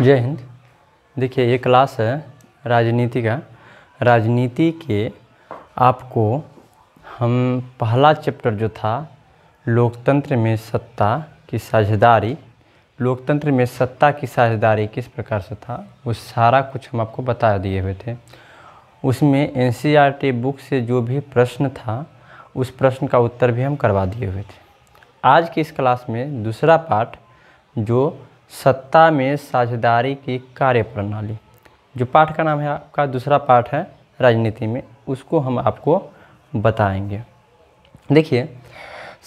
जय हिंद देखिए ये क्लास है राजनीति का राजनीति के आपको हम पहला चैप्टर जो था लोकतंत्र में सत्ता की साझेदारी लोकतंत्र में सत्ता की साझेदारी किस प्रकार से था वो सारा कुछ हम आपको बता दिए हुए थे उसमें एन बुक e से जो भी प्रश्न था उस प्रश्न का उत्तर भी हम करवा दिए हुए थे आज की इस क्लास में दूसरा पार्ट जो सत्ता में साझेदारी की कार्यप्रणाली जो पाठ का नाम है आपका दूसरा पाठ है राजनीति में उसको हम आपको बताएंगे देखिए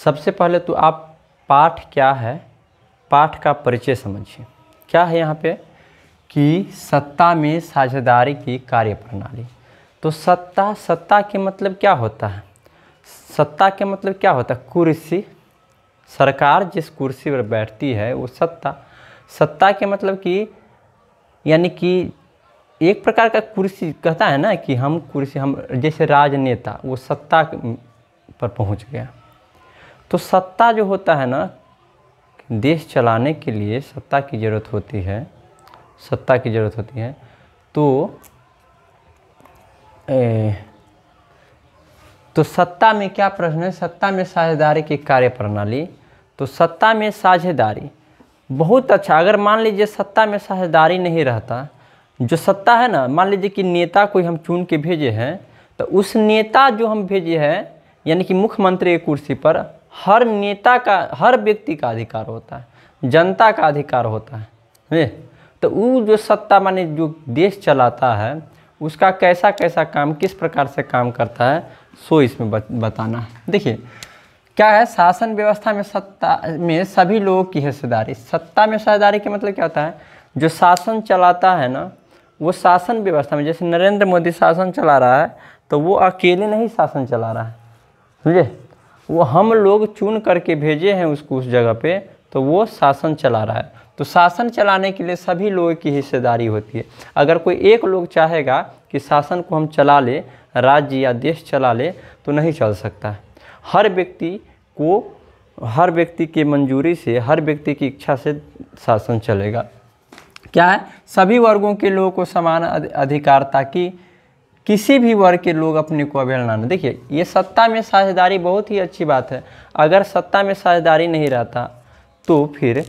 सबसे पहले तो आप पाठ क्या है पाठ का परिचय समझिए क्या है यहाँ पे कि सत्ता में साझेदारी की कार्यप्रणाली तो सत्ता सत्ता के मतलब क्या होता है सत्ता के मतलब क्या होता है कुर्सी सरकार जिस कुर्सी पर बैठती है वो सत्ता सत्ता के मतलब कि यानी कि एक प्रकार का कुर्सी कहता है ना कि हम कुर्सी हम जैसे राजनेता वो सत्ता पर पहुंच गया तो सत्ता जो होता है ना देश चलाने के लिए सत्ता की ज़रूरत होती है सत्ता की ज़रूरत होती है तो ए, तो सत्ता में क्या प्रश्न है सत्ता में साझेदारी की कार्य प्रणाली तो सत्ता में साझेदारी बहुत अच्छा अगर मान लीजिए सत्ता में साझेदारी नहीं रहता जो सत्ता है ना मान लीजिए कि नेता कोई हम चुन के भेजे हैं तो उस नेता जो हम भेजे हैं यानी कि मुख्यमंत्री की कुर्सी पर हर नेता का हर व्यक्ति का अधिकार होता है जनता का अधिकार होता है समझे तो वो जो सत्ता माने जो देश चलाता है उसका कैसा कैसा काम किस प्रकार से काम करता है सो इसमें बताना देखिए क्या है शासन व्यवस्था में सत्ता में सभी लोगों की हिस्सेदारी सत्ता में हिस्सेदारी के मतलब क्या होता है जो शासन चलाता है ना वो शासन व्यवस्था में जैसे नरेंद्र मोदी शासन चला रहा है तो वो अकेले नहीं शासन चला रहा है समझे वो हम लोग चुन करके भेजे हैं उसको उस जगह पे तो वो शासन चला रहा है तो शासन चलाने के लिए सभी लोगों की हिस्सेदारी होती है अगर कोई एक लोग चाहेगा कि शासन को हम चला ले राज्य या देश चला ले तो नहीं चल सकता है हर व्यक्ति को हर व्यक्ति की मंजूरी से हर व्यक्ति की इच्छा से शासन चलेगा क्या है सभी वर्गों के लोगों को समान अधिकार ताकि किसी भी वर्ग के लोग अपने को अवेलना न देखिए ये सत्ता में साझेदारी बहुत ही अच्छी बात है अगर सत्ता में साझेदारी नहीं रहता तो फिर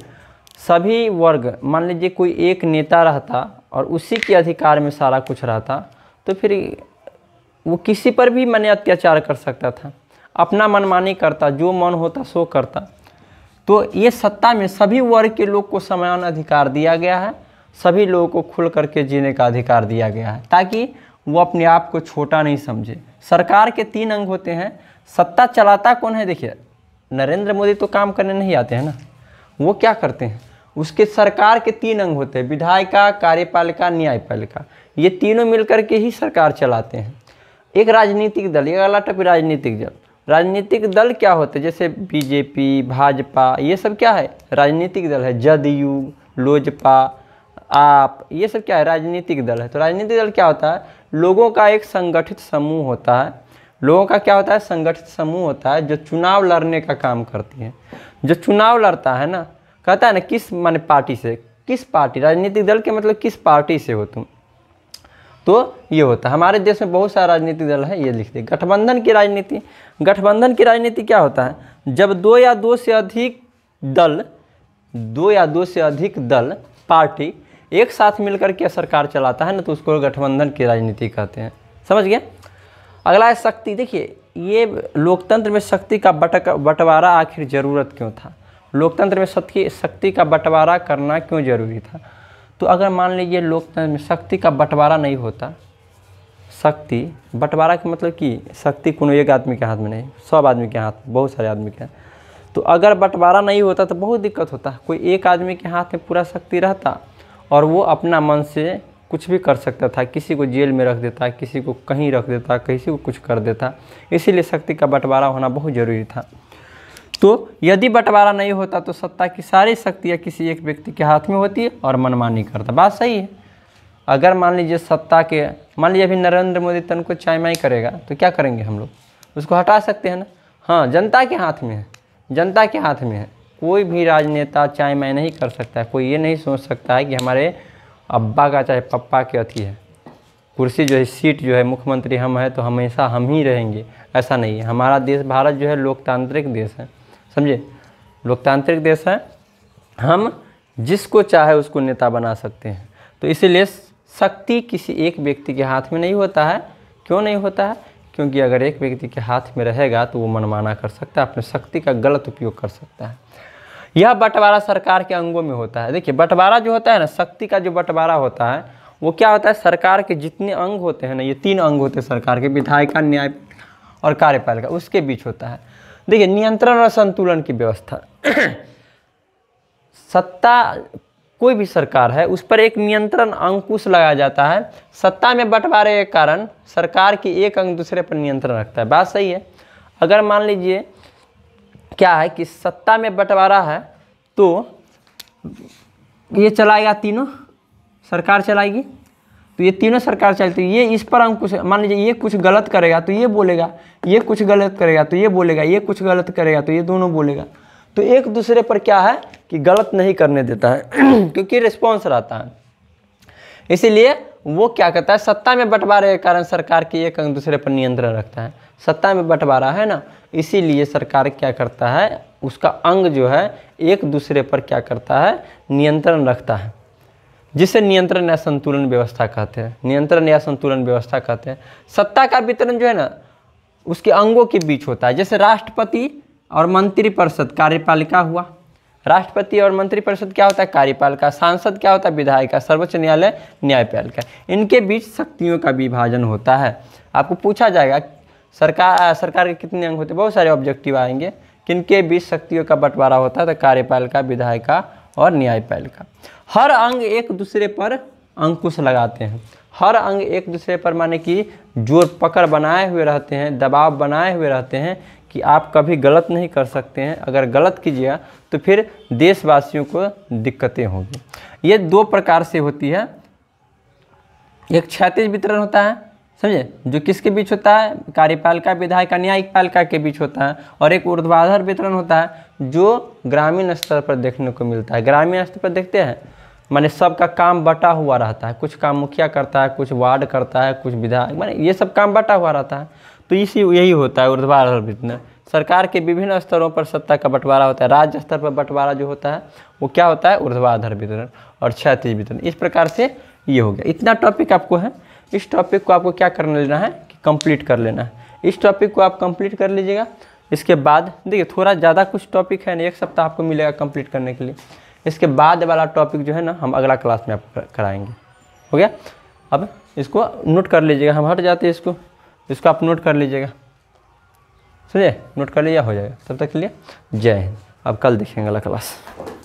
सभी वर्ग मान लीजिए कोई एक नेता रहता और उसी के अधिकार में सारा कुछ रहता तो फिर वो किसी पर भी मैंने अत्याचार कर सकता था अपना मनमानी करता जो मन होता सो करता तो ये सत्ता में सभी वर्ग के लोग को समान अधिकार दिया गया है सभी लोगों को खुल करके जीने का अधिकार दिया गया है ताकि वो अपने आप को छोटा नहीं समझे सरकार के तीन अंग होते हैं सत्ता चलाता कौन है देखिए नरेंद्र मोदी तो काम करने नहीं आते हैं ना वो क्या करते हैं उसके सरकार के तीन अंग होते हैं विधायिका कार्यपालिका न्यायपालिका ये तीनों मिलकर के ही सरकार चलाते हैं एक राजनीतिक दल अला अलाटप राजनीतिक दल राजनीतिक दल क्या होते जैसे बीजेपी भाजपा ये सब क्या है राजनीतिक दल है जदयू लोजपा आप ये सब क्या है राजनीतिक दल है तो राजनीतिक दल क्या होता है लोगों का एक संगठित समूह होता है लोगों का क्या होता है संगठित समूह होता है जो चुनाव लड़ने का काम करती है जो चुनाव लड़ता है ना कहता है ना किस माने पार्टी से किस पार्टी राजनीतिक दल के मतलब किस पार्टी से हो तुम तो ये होता है हमारे देश में बहुत सारा राजनीतिक दल है ये लिख दिए गठबंधन की राजनीति गठबंधन की राजनीति क्या होता है जब दो या दो से अधिक दल दो या दो से अधिक दल पार्टी एक साथ मिलकर के सरकार चलाता है ना तो उसको गठबंधन की राजनीति कहते हैं समझ गए अगला है शक्ति देखिए ये लोकतंत्र में शक्ति का बटक बंटवारा आखिर ज़रूरत क्यों था लोकतंत्र में शक्ति शक्ति का बंटवारा करना क्यों जरूरी था तो अगर मान लीजिए लोकतंत्र में शक्ति का बंटवारा नहीं होता शक्ति बंटवारा का मतलब कि शक्ति को एक आदमी के हाथ में नहीं सब आदमी के हाथ बहुत सारे आदमी के तो अगर बंटवारा नहीं होता तो बहुत दिक्कत होता कोई एक आदमी के हाथ में पूरा शक्ति रहता और वो अपना मन से कुछ भी कर सकता था किसी को जेल में रख देता किसी को कहीं रख देता किसी को कुछ कर देता इसीलिए शक्ति का बंटवारा होना बहुत ज़रूरी था तो यदि बंटवारा नहीं होता तो सत्ता की सारी शक्तियाँ किसी एक व्यक्ति के हाथ में होती है और मनमानी करता बात सही है अगर मान लीजिए सत्ता के मान लीजिए अभी नरेंद्र मोदी तन को चाईमाई करेगा तो क्या करेंगे हम लोग उसको हटा सकते हैं ना हाँ जनता के हाथ में है जनता के हाथ में है कोई भी राजनेता चाईमाई नहीं कर सकता है कोई ये नहीं सोच सकता है कि हमारे अब्बा का चाहे पप्पा के अथी है कुर्सी जो है सीट जो है मुख्यमंत्री हम है तो हमेशा हम ही रहेंगे ऐसा नहीं है हमारा देश भारत जो है लोकतांत्रिक देश है समझे लोकतांत्रिक देश है हम जिसको चाहे उसको नेता बना सकते हैं तो इसीलिए शक्ति किसी एक व्यक्ति के हाथ में नहीं होता है क्यों नहीं होता है क्योंकि अगर एक व्यक्ति के हाथ में रहेगा तो वो मनमाना कर सकता है अपने शक्ति का गलत उपयोग कर सकता है यह बंटवारा सरकार के अंगों में होता है देखिए बंटवारा जो होता है ना शक्ति का जो बंटवारा होता है वो क्या होता है सरकार के जितने अंग होते हैं ना ये तीन अंग होते हैं सरकार के विधायिका न्याय और कार्यपालिका उसके बीच होता है देखिए नियंत्रण और संतुलन की व्यवस्था सत्ता कोई भी सरकार है उस पर एक नियंत्रण अंकुश लगाया जाता है सत्ता में बंटवारे के कारण सरकार की एक अंग दूसरे पर नियंत्रण रखता है बात सही है अगर मान लीजिए क्या है कि सत्ता में बंटवारा है तो ये चलाएगा तीनों सरकार चलाएगी तो ये तीनों सरकार चलती है ये इस पर कुछ मान लीजिए ये कुछ गलत करेगा तो ये बोलेगा ये कुछ गलत करेगा तो ये बोलेगा ये कुछ गलत करेगा तो ये दोनों बोलेगा तो एक दूसरे पर क्या है कि गलत नहीं करने देता है क्योंकि रिस्पॉन्स रहता है इसीलिए वो क्या करता है सत्ता में बंटवारे के कारण सरकार की एक अंग दूसरे पर नियंत्रण रखता है सत्ता में बंटवारा है ना इसीलिए सरकार क्या करता है उसका अंग जो है एक दूसरे पर क्या करता है नियंत्रण रखता है जिसे नियंत्रण या संतुलन व्यवस्था कहते हैं नियंत्रण या संतुलन व्यवस्था कहते हैं सत्ता का वितरण जो है ना उसके अंगों के बीच होता है जैसे राष्ट्रपति और मंत्रिपरिषद कार्यपालिका हुआ राष्ट्रपति और मंत्रिपरिषद क्या होता है कार्यपालिका सांसद क्या होता है विधायिका सर्वोच्च न्यायालय न्यायपालिका इनके बीच शक्तियों का विभाजन होता है आपको पूछा जाएगा सरकार सरकार के कितने अंग होते हैं बहुत सारे ऑब्जेक्टिव आएंगे किनके बीच शक्तियों का बंटवारा होता है तो कार्यपालिका विधायिका और न्यायपालिका हर अंग एक दूसरे पर अंकुश लगाते हैं हर अंग एक दूसरे पर माने कि जोर पकड़ बनाए हुए रहते हैं दबाव बनाए हुए रहते हैं कि आप कभी गलत नहीं कर सकते हैं अगर गलत कीजिएगा तो फिर देशवासियों को दिक्कतें होंगी ये दो प्रकार से होती है एक क्षतिज वितरण होता है समझे जो किसके बीच होता है कार्यपालिका विधायक का पालिका के बीच होता है और एक ऊर्ध्वाधर वितरण होता है जो ग्रामीण स्तर पर देखने को मिलता है ग्रामीण स्तर पर देखते हैं माने सबका काम बटा हुआ रहता है कुछ काम मुखिया करता है कुछ वार्ड करता है कुछ विधायक माने ये सब काम बटा हुआ रहता है तो इसी यही होता है ऊर्ध्वाधर वितरण सरकार के विभिन्न स्तरों पर सत्ता का बंटवारा होता है राज्य स्तर पर बंटवारा जो होता है वो क्या होता है ऊर्ध्वाधर वितरण और क्षतिज वितरण इस प्रकार से ये हो गया इतना टॉपिक आपको है इस टॉपिक को आपको क्या करना लेना है कि कंप्लीट कर लेना है इस टॉपिक को आप कंप्लीट कर लीजिएगा इसके बाद देखिए थोड़ा ज़्यादा कुछ टॉपिक है ना एक सप्ताह आपको मिलेगा कंप्लीट करने के लिए इसके बाद वाला टॉपिक जो है ना हम अगला क्लास में आपको कराएंगे हो गया अब इसको नोट कर लीजिएगा हम हट जाते हैं इसको इसको आप नोट कर लीजिएगा समझे नोट कर लीजिए हो जाएगा तब तक के लिए जय हिंद अब कल देखेंगे अगला क्लास